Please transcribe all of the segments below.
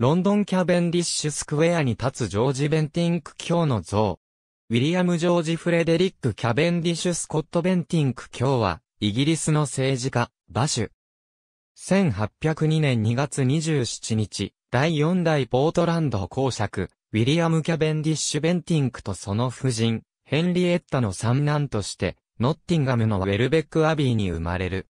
ロンドンキャベンディッシュスクエアに立つジョージ・ベンティンク卿の像。ウィリアム・ジョージ・フレデリック・キャベンディッシュ・スコット・ベンティンク卿は、イギリスの政治家、バシュ。1802年2月27日、第4代ポートランド公爵、ウィリアム・キャベンディッシュ・ベンティンクとその夫人、ヘンリエッタの三男として、ノッティンガムのウェルベック・アビーに生まれる。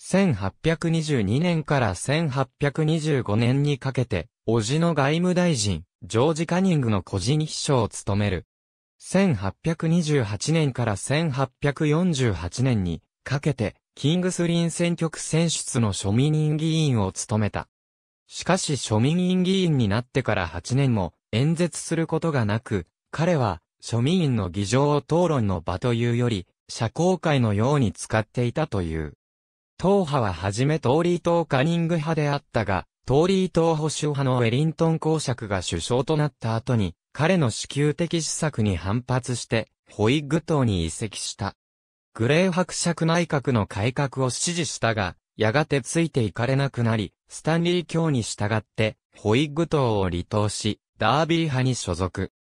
1822年から1825年にかけて、叔父の外務大臣、ジョージ・カニングの個人秘書を務める。1828年から1848年にかけて、キングスリン選挙区選出の庶民院議員を務めた。しかし庶民院議員になってから8年も演説することがなく、彼は庶民院の議場を討論の場というより、社交界のように使っていたという。党派ははじめトーリー党カニング派であったが、トーリー党保守派のウェリントン公爵が首相となった後に、彼の支給的施策に反発して、ホイッグ党に移籍した。グレー伯爵内閣の改革を支持したが、やがてついていかれなくなり、スタンリー教に従って、ホイッグ党を離党し、ダービー派に所属。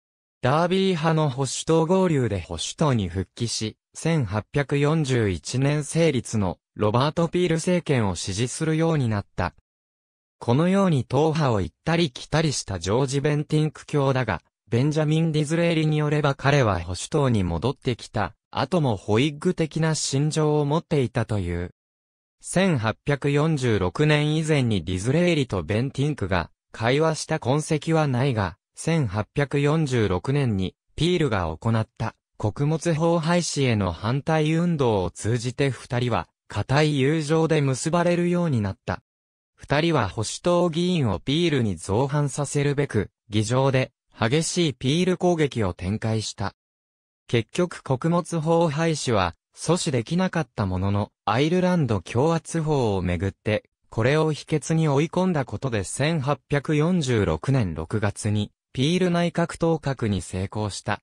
ダービー派の保守党合流で保守党に復帰し、1841年成立のロバート・ピール政権を支持するようになった。このように党派を行ったり来たりしたジョージ・ベンティンク教だが、ベンジャミン・ディズレーリによれば彼は保守党に戻ってきた、後もホイッグ的な心情を持っていたという。1846年以前にディズレーリとベンティンクが会話した痕跡はないが、1846年にピールが行った穀物法廃止への反対運動を通じて二人は固い友情で結ばれるようになった。二人は保守党議員をピールに造反させるべく、議場で激しいピール攻撃を展開した。結局穀物法廃止は阻止できなかったものの、アイルランド共圧法をめぐって、これを秘訣に追い込んだことで1846年6月に、ピール内閣当閣に成功した。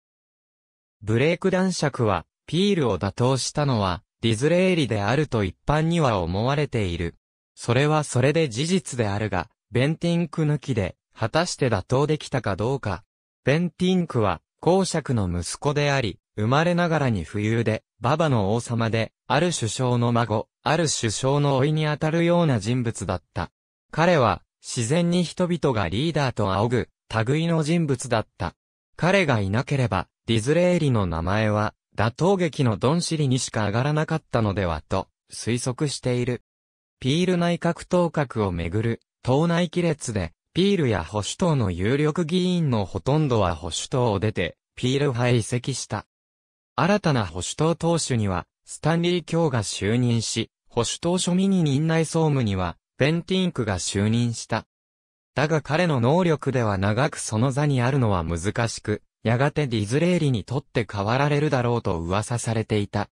ブレイク男爵は、ピールを打倒したのは、ディズレーリであると一般には思われている。それはそれで事実であるが、ベンティンク抜きで、果たして打倒できたかどうか。ベンティンクは、公爵の息子であり、生まれながらに浮遊で、馬場の王様で、ある首相の孫、ある首相の老いにあたるような人物だった。彼は、自然に人々がリーダーと仰ぐ、類の人物だった。彼がいなければ、ディズレーリの名前は、打倒劇のドンシリにしか上がらなかったのではと推測している。ピール内閣当閣をめぐる党内亀裂で、ピールや保守党の有力議員のほとんどは保守党を出て、ピール派へ移籍した。新たな保守党党首には、スタンリー卿が就任し、保守党庶民に任内総務には、ベンティンクが就任した。だが彼の能力では長くその座にあるのは難しく、やがてディズレーリにとって変わられるだろうと噂されていた。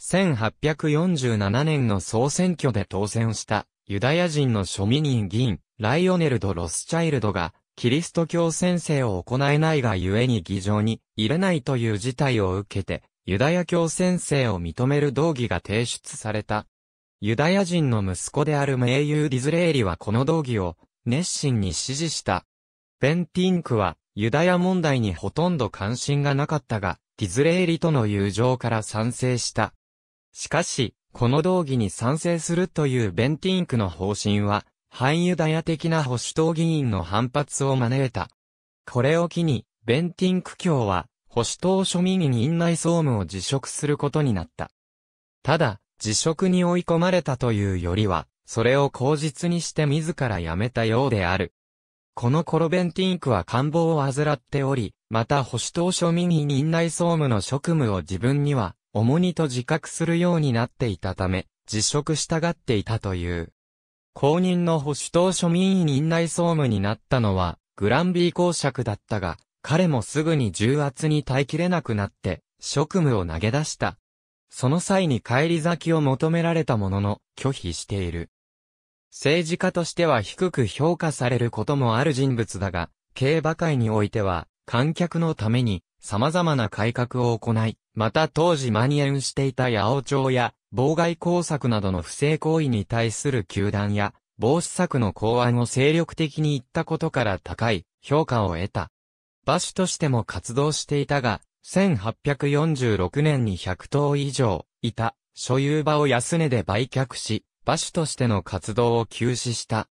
1847年の総選挙で当選したユダヤ人の庶民議員、ライオネルド・ロスチャイルドが、キリスト教宣誓を行えないがゆえに議場に入れないという事態を受けて、ユダヤ教宣誓を認める動議が提出された。ユダヤ人の息子である名優ディズレーリはこの動議を熱心に支持した。ベンティンクはユダヤ問題にほとんど関心がなかったが、ディズレーリとの友情から賛成した。しかし、この道義に賛成するというベンティンクの方針は、反ユダヤ的な保守党議員の反発を招いた。これを機に、ベンティンク教は、保守党庶民に院内総務を辞職することになった。ただ、辞職に追い込まれたというよりは、それを口実にして自ら辞めたようである。このコロベンティンクは官房を患っており、また保守党庶民委任内総務の職務を自分には、重荷と自覚するようになっていたため、辞職したがっていたという。公認の保守党庶民委任内総務になったのは、グランビー公爵だったが、彼もすぐに重圧に耐えきれなくなって、職務を投げ出した。その際に帰り咲きを求められたものの、拒否している。政治家としては低く評価されることもある人物だが、競馬界においては、観客のために、様々な改革を行い、また当時蔓延していた八王朝や、妨害工作などの不正行為に対する球団や、防止策の考案を精力的に言ったことから高い評価を得た。馬主としても活動していたが、1846年に100頭以上いた所有馬を安値で売却し、馬主としての活動を休止した。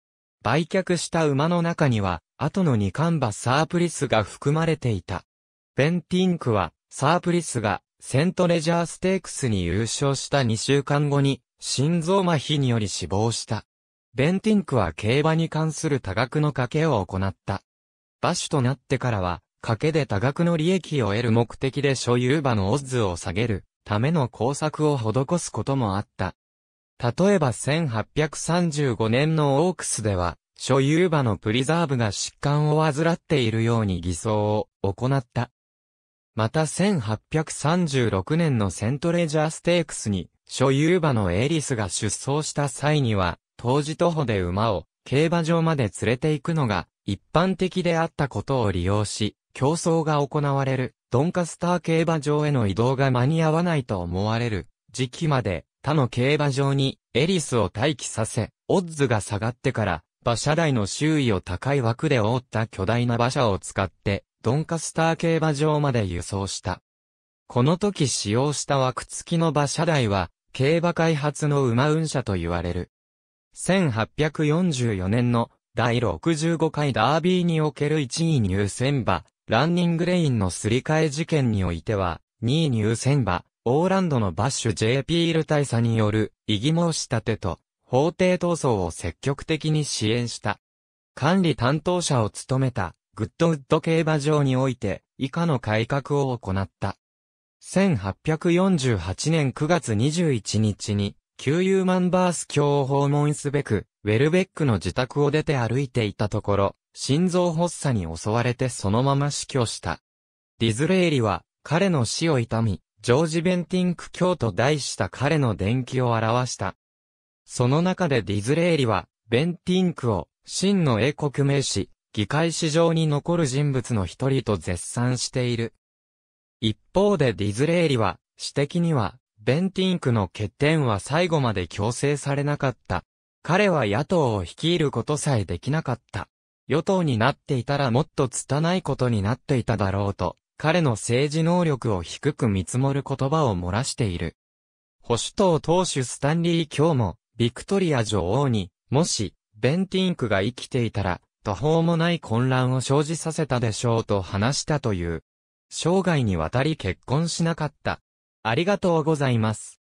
売却した馬の中には、後の二冠馬サープリスが含まれていた。ベンティンクは、サープリスが、セントレジャーステークスに優勝した2週間後に、心臓麻痺により死亡した。ベンティンクは競馬に関する多額の賭けを行った。馬主となってからは、賭けで多額の利益を得る目的で所有馬のオッズを下げるための工作を施すこともあった。例えば1835年のオークスでは、所有馬のプリザーブが疾患を患っているように偽装を行った。また1836年のセントレジャーステークスに、所有馬のエリスが出走した際には、当時徒歩で馬を競馬場まで連れて行くのが一般的であったことを利用し、競争が行われるドンカスター競馬場への移動が間に合わないと思われる時期まで他の競馬場にエリスを待機させ、オッズが下がってから、馬車台の周囲を高い枠で覆った巨大な馬車を使って、ドンカスター競馬場まで輸送した。この時使用した枠付きの馬車台は、競馬開発の馬運車と言われる。1844年の第65回ダービーにおける1位入選馬、ランニングレインのすり替え事件においては、2位入選馬、オーランドのバッシュ J. p ール大佐による異議申し立てと法廷闘争を積極的に支援した。管理担当者を務めたグッドウッド競馬場において以下の改革を行った。1848年9月21日に、旧ユーマンバース教を訪問すべく、ウェルベックの自宅を出て歩いていたところ、心臓発作に襲われてそのまま死去した。ディズレーリは、彼の死を悼み、ジョージ・ベンティンク教と題した彼の伝記を表した。その中でディズレーリは、ベンティンクを、真の英国名士、議会史上に残る人物の一人と絶賛している。一方でディズレーリは、私的には、ベンティンクの欠点は最後まで強制されなかった。彼は野党を率いることさえできなかった。与党になっていたらもっと拙いことになっていただろうと、彼の政治能力を低く見積もる言葉を漏らしている。保守党党首スタンリー今日も、ビクトリア女王に、もし、ベンティンクが生きていたら、途方もない混乱を生じさせたでしょうと話したという。生涯にわたり結婚しなかった。ありがとうございます。